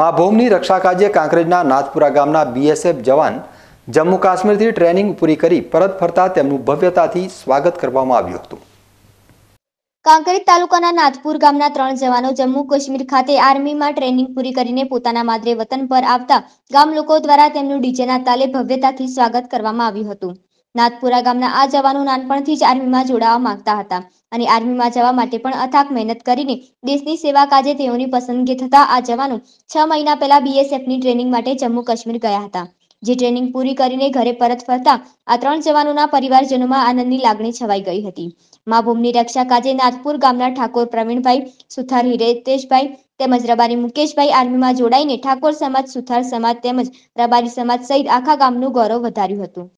મા ભોમની રક્ષા કાજે કાંકરેજના નાથપુરા ગામના બીએસએફ જવાન જમ્મુ કાશ્મીરથી ટ્રેનિંગ પૂરી કરી પરત ફરતા તેમનું ભવ્યતાથી સ્વાગત કરવામાં આવ્યું હતું કાંકરેજ તાલુકાના નાથપુર ગામના ત્રણ જવાનો જમ્મુ કાશ્મીર ખાતે આર્મીમાં ટ્રેનિંગ પૂરી કરીને પોતાના માદરે વતન પર આવતા ગામ લોકો દ્વારા તેમનું ડીજેના તાલે ભવ્યતાથી સ્વાગત કરવામાં આવ્યું હતું નાથપુરા ગામના આ જવાનો નાનપણથી જ આર્મીમાં જોડાવા માંગતા હતા અને આર્મીમાં જવા માટે પણ અથાક મહેનત કરીને દેશની સેવા કાજે તેઓની પસંદગી થતા આ જવાનો છ મહિના પહેલા બીએસએફની ટ્રેનિંગ માટે જમ્મુ કાશ્મીર ગયા હતા જે ટ્રેનિંગ પૂરી કરીને ઘરે પરત ફરતા આ ત્રણ જવાનોના પરિવારજનોમાં આનંદની લાગણી છવાઈ ગઈ હતી માભૂમની રક્ષા કાજે નાથપુર ગામના ઠાકોર પ્રવીણભાઈ સુથાર હિરેતેશભાઈ તેમજ રબારી મુકેશભાઈ આર્મીમાં જોડાઈને ઠાકોર સમાજ સુથાર સમાજ તેમજ રબારી સમાજ સહિત આખા ગામનું ગૌરવ વધાર્યું હતું